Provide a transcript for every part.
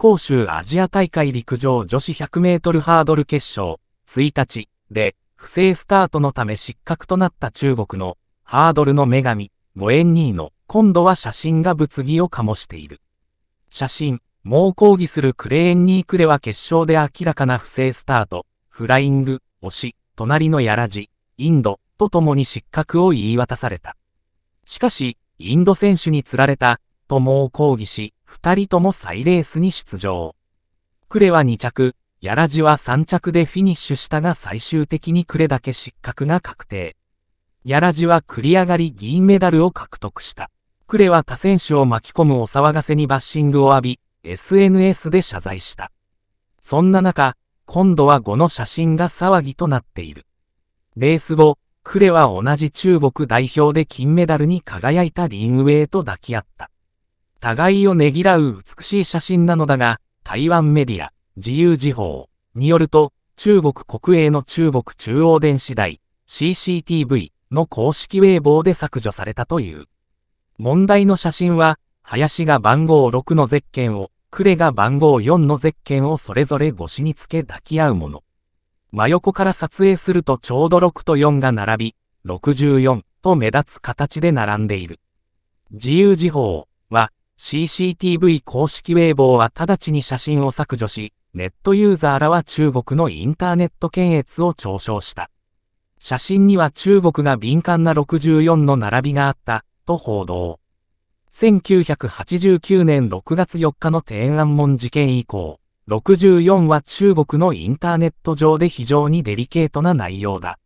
杭州アジア大会陸上女子100メートルハードル決勝、1日で、不正スタートのため失格となった中国の、ハードルの女神、ゴエンニーの、今度は写真が物議を醸している。写真、猛抗議するクレーンニークレは決勝で明らかな不正スタート、フライング、押し、隣のやらじ、インド、と共に失格を言い渡された。しかし、インド選手に釣られた、と猛抗議し、二人とも再レースに出場。クレは2着、ヤラジは3着でフィニッシュしたが最終的にクレだけ失格が確定。ヤラジは繰り上がり銀メダルを獲得した。クレは他選手を巻き込むお騒がせにバッシングを浴び、SNS で謝罪した。そんな中、今度は5の写真が騒ぎとなっている。レース後、クレは同じ中国代表で金メダルに輝いたリンウェイと抱き合った。互いをねぎらう美しい写真なのだが、台湾メディア、自由時報によると、中国国営の中国中央電子台、CCTV の公式ウェイボーで削除されたという。問題の写真は、林が番号6のゼッケンを、呉が番号4のゼッケンをそれぞれ腰につけ抱き合うもの。真横から撮影するとちょうど6と4が並び、64と目立つ形で並んでいる。自由時報は、CCTV 公式ウェイボーは直ちに写真を削除し、ネットユーザーらは中国のインターネット検閲を嘲笑した。写真には中国が敏感な64の並びがあった、と報道。1989年6月4日の天安門事件以降、64は中国のインターネット上で非常にデリケートな内容だ。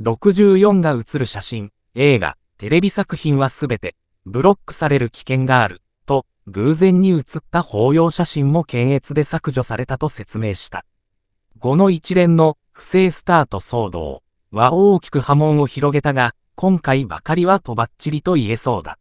64が写る写真、映画、テレビ作品はすべて、ブロックされる危険がある。偶然に写った法要写真も検閲で削除されたと説明した。後の一連の不正スタート騒動は大きく波紋を広げたが、今回ばかりはとばっちりと言えそうだ。